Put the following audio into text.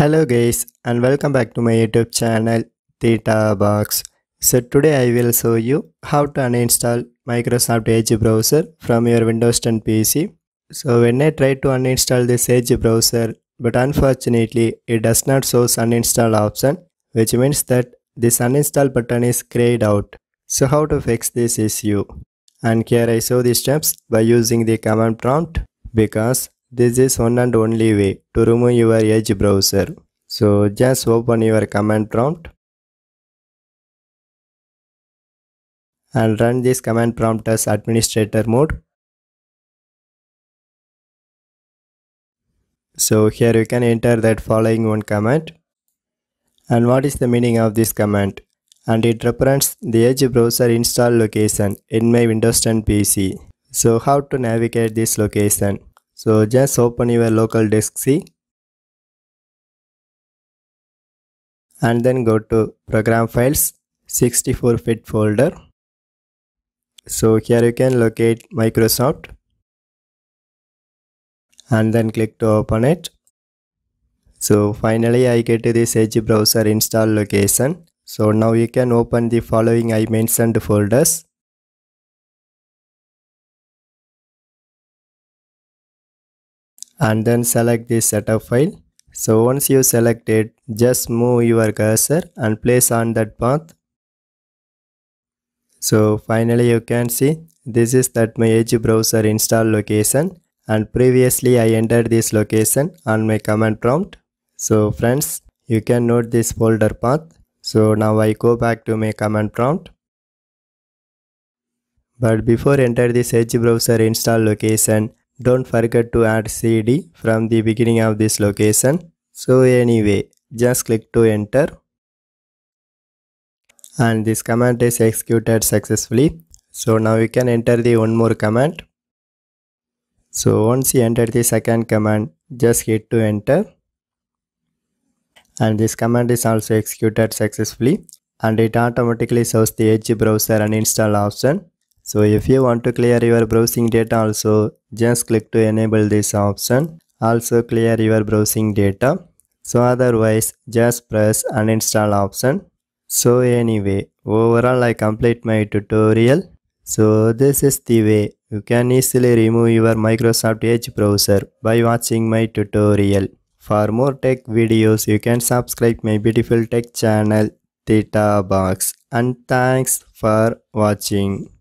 hello guys and welcome back to my youtube channel theta box so today i will show you how to uninstall microsoft edge browser from your windows 10 pc so when i try to uninstall this edge browser but unfortunately it does not shows uninstall option which means that this uninstall button is grayed out so how to fix this issue and here i show the steps by using the command prompt because this is one and only way to remove your Edge browser. So just open your command prompt and run this command prompt as administrator mode. So here you can enter that following one command. And what is the meaning of this command? And it represents the Edge browser install location in my Windows 10 PC. So how to navigate this location? So just open your local disk C and then go to program files 64 bit folder. So here you can locate Microsoft and then click to open it. So finally I get this Edge browser install location. So now you can open the following I mentioned folders. and then select this setup file so once you select it just move your cursor and place on that path so finally you can see this is that my edge browser install location and previously i entered this location on my command prompt so friends you can note this folder path so now i go back to my command prompt but before enter this edge browser install location don't forget to add cd from the beginning of this location so anyway just click to enter and this command is executed successfully so now we can enter the one more command so once you enter the second command just hit to enter and this command is also executed successfully and it automatically shows the edge browser and install option so if you want to clear your browsing data also, just click to enable this option. Also clear your browsing data. So otherwise, just press uninstall option. So anyway, overall I complete my tutorial. So this is the way you can easily remove your Microsoft Edge browser by watching my tutorial. For more tech videos, you can subscribe my beautiful tech channel Theta Box. And thanks for watching.